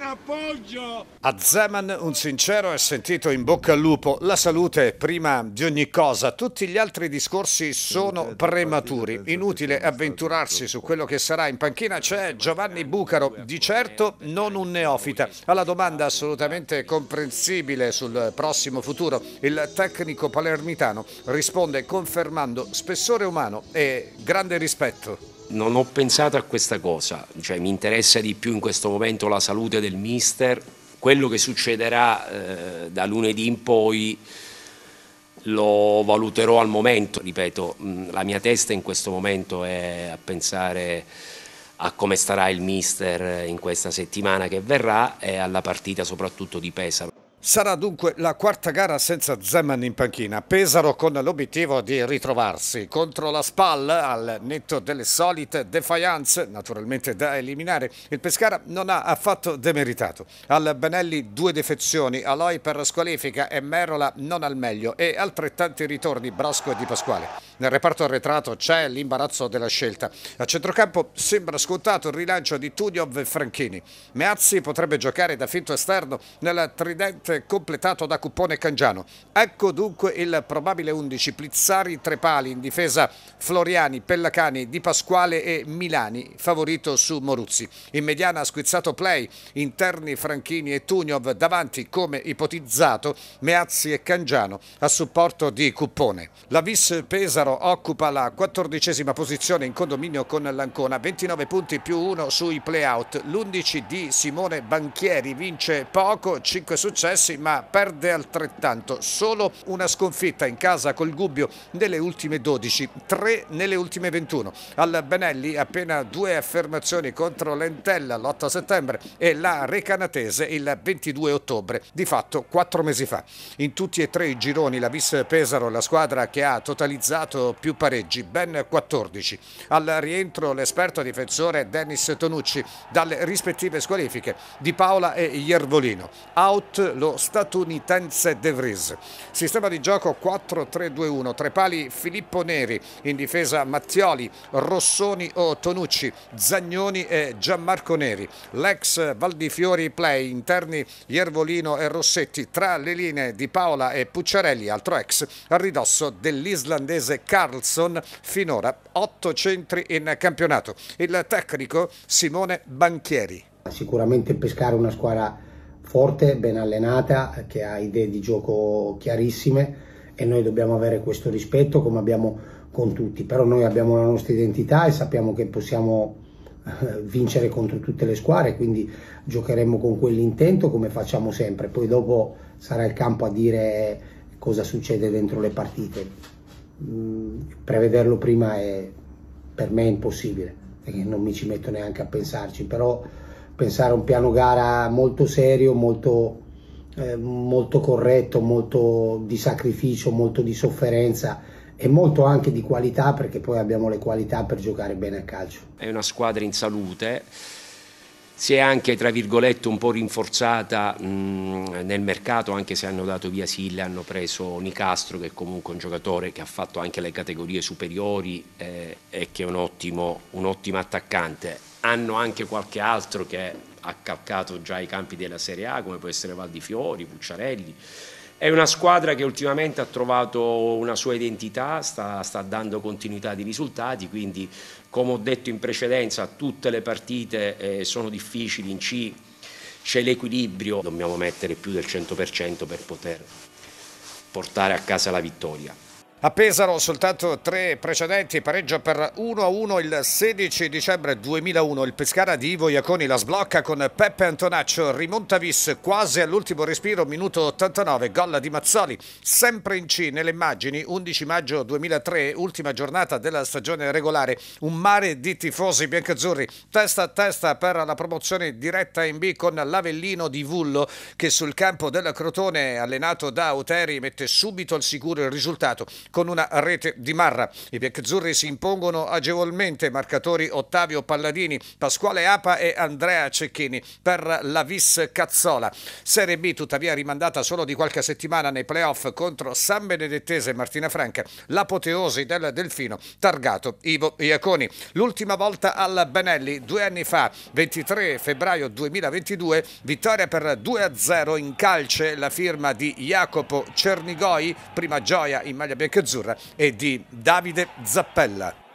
Appoggio! A Zeman un sincero e sentito in bocca al lupo. La salute è prima di ogni cosa. Tutti gli altri discorsi sono prematuri. Inutile avventurarsi su quello che sarà. In panchina c'è Giovanni Bucaro, di certo non un neofita. Alla domanda assolutamente comprensibile sul prossimo futuro, il tecnico palermitano risponde confermando spessore umano e grande rispetto non ho pensato a questa cosa, cioè, mi interessa di più in questo momento la salute del mister, quello che succederà eh, da lunedì in poi lo valuterò al momento, ripeto, mm, la mia testa in questo momento è a pensare a come starà il mister in questa settimana che verrà e alla partita soprattutto di Pesaro. Sarà dunque la quarta gara senza Zeman in panchina. Pesaro con l'obiettivo di ritrovarsi contro la SPAL al netto delle solite defiance, naturalmente da eliminare. Il Pescara non ha affatto demeritato. Al Benelli due defezioni, Aloy per squalifica e Merola non al meglio e altrettanti ritorni Brosco e Di Pasquale. Nel reparto arretrato c'è l'imbarazzo della scelta. A centrocampo sembra scontato il rilancio di Tuniov e Franchini. Meazzi potrebbe giocare da finto esterno nel tridente completato da Cuppone e Cangiano. Ecco dunque il probabile 11 Plizzari tre pali in difesa Floriani, Pellacani, Di Pasquale e Milani favorito su Moruzzi. In mediana ha squizzato play, interni Franchini e Tuniov davanti come ipotizzato Meazzi e Cangiano a supporto di Cuppone. La vis Pesaro Pesaro occupa la quattordicesima posizione in condominio con l'Ancona, 29 punti più 1 sui playout, l'11 di Simone Banchieri vince poco, 5 successi ma perde altrettanto, solo una sconfitta in casa col Gubbio nelle ultime 12, 3 nelle ultime 21. Al Benelli appena due affermazioni contro Lentella l'8 settembre e la Recanatese il 22 ottobre, di fatto 4 mesi fa. In tutti e tre i gironi la Vis Pesaro, la squadra che ha totalizzato segnato più pareggi, ben 14. Al rientro l'esperto difensore Dennis Tonucci dalle rispettive squalifiche di Paola e Iervolino. Out lo statunitense De Vries. Sistema di gioco 4-3-2-1, tre pali Filippo Neri, in difesa Mattioli, Rossoni o Tonucci, Zagnoni e Gianmarco Neri. L'ex Valdifiori play interni Iervolino e Rossetti tra le linee di Paola e Pucciarelli, altro ex, a ridosso dell'islandese Carlson, finora 8 centri in campionato. Il tecnico Simone Banchieri. Sicuramente pescare una squadra forte, ben allenata, che ha idee di gioco chiarissime e noi dobbiamo avere questo rispetto come abbiamo con tutti, però noi abbiamo la nostra identità e sappiamo che possiamo eh, vincere contro tutte le squadre, quindi giocheremo con quell'intento come facciamo sempre, poi dopo sarà il campo a dire cosa succede dentro le partite mh, mm, prevederlo prima è per me impossibile, perché non mi ci metto neanche a pensarci, però pensare a un piano gara molto serio, molto, eh, molto corretto, molto di sacrificio, molto di sofferenza, e molto anche di qualità perché poi abbiamo le qualità per giocare bene a calcio. È una squadra in salute si è anche tra virgolette un po' rinforzata mh, nel mercato anche se hanno dato via Sille, hanno preso Nicastro che è comunque un giocatore che ha fatto anche le categorie superiori eh, e che è un ottimo, un ottimo attaccante hanno anche qualche altro che ha calcato già i campi della Serie A come può essere Valdifiori, di Pucciarelli è una squadra che ultimamente ha trovato una sua identità, sta, sta, dando continuità di risultati, quindi come ho detto in precedenza tutte le partite eh, sono difficili, in C c'è l'equilibrio, dobbiamo mettere più del 100% per poter portare a casa la vittoria. A Pesaro soltanto tre precedenti, pareggio per 1-1 il 16 dicembre 2001, il Pescara di Ivo Iaconi la sblocca con Peppe Antonaccio, rimonta Vis quasi all'ultimo respiro, minuto 89, gol di Mazzoli, sempre in C nelle immagini, 11 maggio 2003, ultima giornata della stagione regolare, un mare di tifosi biancazzurri, testa a testa per la promozione diretta in B con l'Avellino di Vullo che sul campo della Crotone, allenato da Uteri, mette subito al sicuro il risultato con una rete di Marra. I biancazzurri si impongono agevolmente marcatori Ottavio Palladini, Pasquale Apa e Andrea Cecchini per la Vis Cazzola. Serie B tuttavia rimandata solo di qualche settimana nei playoff contro San Benedettese e Martina Franca, l'apoteosi del Delfino targato Ivo Iaconi. L'ultima volta al Benelli due anni fa, 23 febbraio 2022, vittoria per 2-0 in calce la firma di Jacopo Cernigoi, prima gioia in maglia bianca biancazzurra e di Davide Zappella.